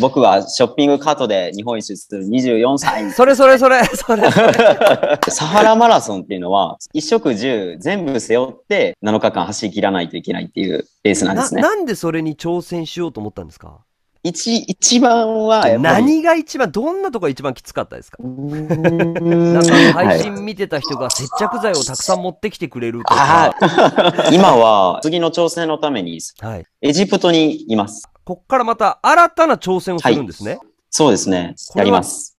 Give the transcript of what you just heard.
僕はショッピングカートで日本一周する24歳。それそれそれ、それそれサハラマラソンっていうのは、一食10全部背負って7日間走り切らないといけないっていうレースなんですね。ななんでそれに挑戦しようと思ったんですか一、一番は、何が一番、どんなとこが一番きつかったですかなんか配信見てた人が接着剤をたくさん持ってきてくれるとか。今は、次の挑戦のために、はい、エジプトにいます。ここからまた新たな挑戦をするんですね。はい、そうですね。やります。